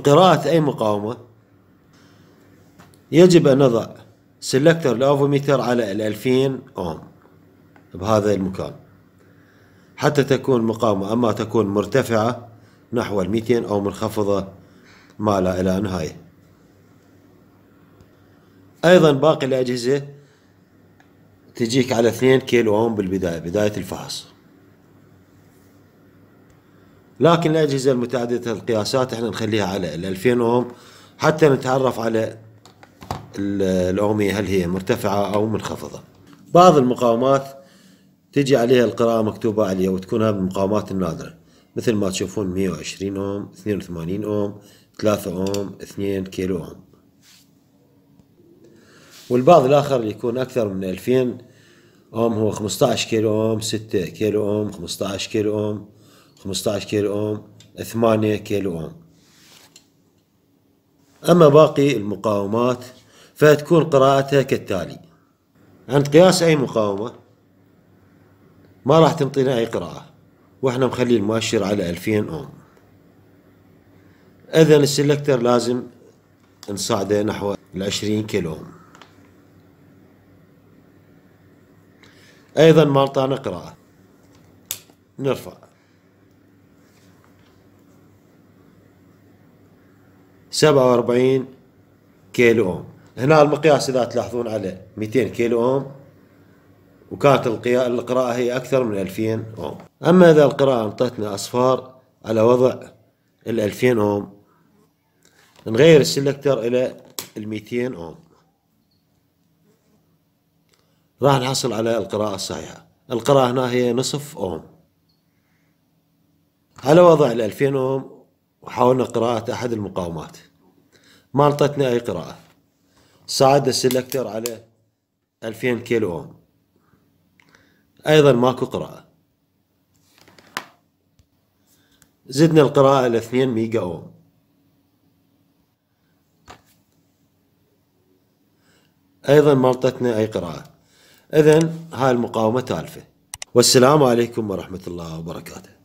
قراءة أي مقاومة يجب أن نضع سلكتر الأوفوميتر على الألفين أوم بهذا المكان حتى تكون مقاومة أما تكون مرتفعة نحو الميتين أو منخفضة ما لا إلى نهاية أيضا باقي الأجهزة تجيك على 2 كيلو أوم بالبداية بداية الفحص لكن الاجهزه المتعدده القياسات احنا نخليها على ال 2000 اوم حتى نتعرف على الاوميه هل هي مرتفعه او منخفضه. بعض المقاومات تجي عليها القراءه مكتوبه عليها وتكونها بالمقاومات النادره مثل ما تشوفون 120 اوم 82 اوم 3 اوم 2 كيلو اوم. والبعض الاخر اللي يكون اكثر من 2000 اوم هو 15 كيلو اوم 6 كيلو اوم 15 كيلو اوم 15 كيلو اوم 8 كيلو اوم اما باقي المقاومات فتكون قراءتها كالتالي عند قياس اي مقاومة ما راح تنطينا اي قراءة واحنا مخلي المؤشر على 2000 اوم اذا السلكتر لازم نصعده نحو ال 20 كيلو اوم ايضا ما اعطانا قراءة نرفع 47 كيلو اوم هنا المقياس اذا تلاحظون على 200 كيلو اوم وكانت القراءة هي أكثر من 2000 أوم أما إذا القراءة أنطتنا أصفار على وضع ال 2000 أوم نغير السلكتر إلى ال 200 أوم راح نحصل على القراءة الصحيحة القراءة هنا هي نصف أوم على وضع ال 2000 أوم وحاولنا قراءة أحد المقاومات ما انطتنا أي قراءة صعد السلكتر على 2000 كيلو أوم أيضا ماكو قراءة زدنا القراءة إلى 2 ميجا أوم أيضا ما انطتنا أي قراءة إذا هاي المقاومة تالفة والسلام عليكم ورحمة الله وبركاته